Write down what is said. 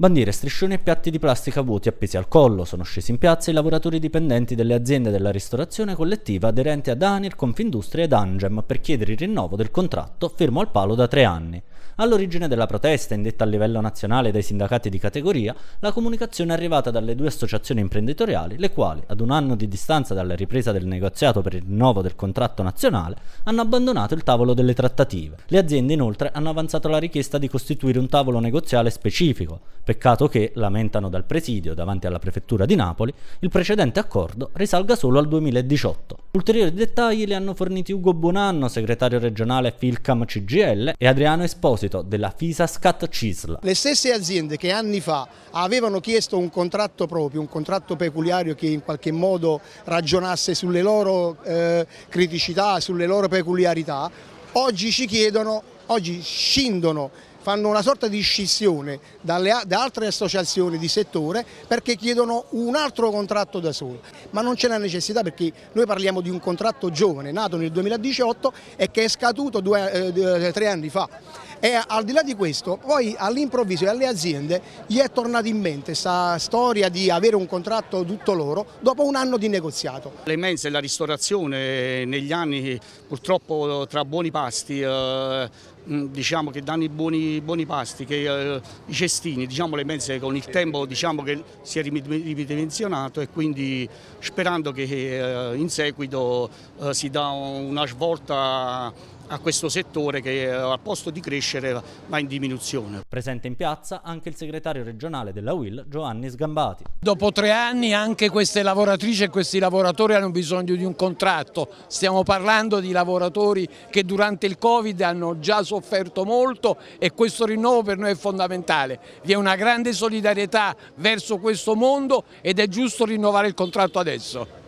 Bandiere, striscioni e piatti di plastica vuoti appesi al collo. Sono scesi in piazza i lavoratori dipendenti delle aziende della ristorazione collettiva aderenti ad ANIR, Confindustria ed Angem per chiedere il rinnovo del contratto fermo al palo da tre anni. All'origine della protesta, indetta a livello nazionale dai sindacati di categoria, la comunicazione è arrivata dalle due associazioni imprenditoriali, le quali, ad un anno di distanza dalla ripresa del negoziato per il rinnovo del contratto nazionale, hanno abbandonato il tavolo delle trattative. Le aziende inoltre hanno avanzato la richiesta di costituire un tavolo negoziale specifico, peccato che, lamentano dal presidio davanti alla prefettura di Napoli, il precedente accordo risalga solo al 2018. Ulteriori dettagli li hanno forniti Ugo Bonanno, segretario regionale Filcam CGL, e Adriano Esposito della Fisascat Cisla. Le stesse aziende che anni fa avevano chiesto un contratto proprio, un contratto peculiario che in qualche modo ragionasse sulle loro eh, criticità, sulle loro peculiarità, oggi ci chiedono, oggi scindono fanno una sorta di scissione dalle, da altre associazioni di settore perché chiedono un altro contratto da solo, ma non c'è la necessità perché noi parliamo di un contratto giovane nato nel 2018 e che è scaduto due, eh, tre anni fa e al di là di questo, poi all'improvviso alle aziende gli è tornata in mente questa storia di avere un contratto tutto loro dopo un anno di negoziato. Le mense e la ristorazione negli anni purtroppo tra buoni pasti eh, diciamo che danno i buoni, buoni pasti, che, eh, i cestini, diciamo le mense con il tempo diciamo che si è ridimensionato e quindi sperando che eh, in seguito eh, si dà una svolta a questo settore che eh, al posto di crescere va in diminuzione. Presente in piazza anche il segretario regionale della UIL Giovanni Sgambati. Dopo tre anni anche queste lavoratrici e questi lavoratori hanno bisogno di un contratto, stiamo parlando di lavoratori che durante il Covid hanno già sofferto molto e questo rinnovo per noi è fondamentale, vi è una grande solidarietà verso questo mondo ed è giusto rinnovare il contratto adesso.